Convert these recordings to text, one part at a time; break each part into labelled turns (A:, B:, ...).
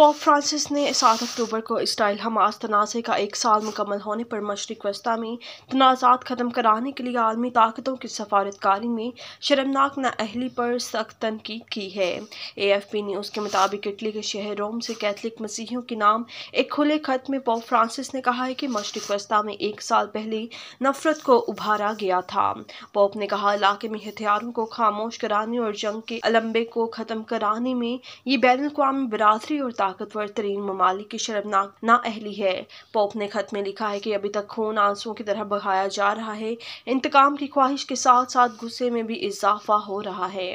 A: pope Francis نے سات اکتوبر کو اسرائیل حماس تنازع کا ایک سال مکمل ہونے پر مشرق وسطیٰ میں تنازعات ختم کرانے کے لیے عالمی طاقتوں کی سفارتکاری میں شرمناک نا اہلی پر سخت تنقید کی ہے اے ایف پی نیوز کے مطابق اٹلی کے شہر روم سے کیتھلک مسیحیوں کے نام ایک کھلے خط میں پوپ فرانسس نے کہا ہے کہ مشرق وسطیٰ میں ایک سال پہلے نفرت کو ابھارا گیا تھا پوپ نے کہا علاقے میں ہتھیاروں کو خاموش کرانے اور جنگ کے علمبے کو ختم کرانے میں یہ بین الاقوامی برادری اور طاقتور ترین ممالک کی شرمناک نا اہلی ہے پوپ نے خط میں لکھا ہے کہ ابھی تک خون آنسوں کی طرح بہایا جا رہا ہے انتقام کی خواہش کے ساتھ ساتھ غصے میں بھی اضافہ ہو رہا ہے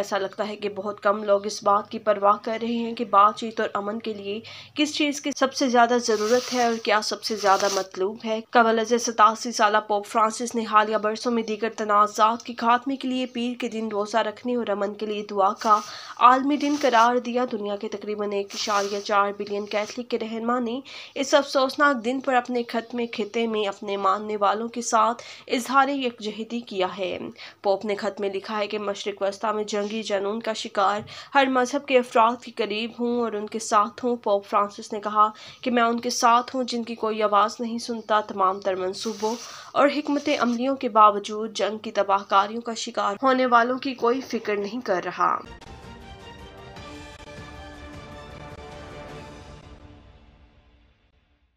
A: ایسا لگتا ہے کہ بہت کم لوگ اس بات کی پرواہ کر رہے ہیں کہ بات چیت اور امن کے لیے کس چیز کی سب سے زیادہ ضرورت ہے اور کیا سب سے زیادہ مطلوب ہے قبل از ستاسی سالہ پوپ فرانسس نے حالیہ برسوں میں دیگر تنازعات کے خاتمے کے لیے پیر کے دن روزہ رکھنے اور امن کے لیے دعا کا عالمی دن قرار دیا دنیا کے تقریباً ایک چار بلین کیتھلک کے رہنما نے اس افسوسناک دن پر اپنے خطے میں میں اپنے ماننے والوں کے ساتھ اظہار کیا ہے پوپ نے خط لکھا ہے کہ مشرق وسطہ میں جنگی جنون کا شکار ہر مذہب کے افراد کے قریب ہوں اور ان کے ساتھ ہوں پوپ فرانسس نے کہا کہ میں ان کے ساتھ ہوں جن کی کوئی آواز نہیں سنتا تمام تر منصوبوں اور حکمت عملیوں کے باوجود جنگ کی تباہ کاریوں کا شکار ہونے والوں کی کوئی فکر نہیں کر رہا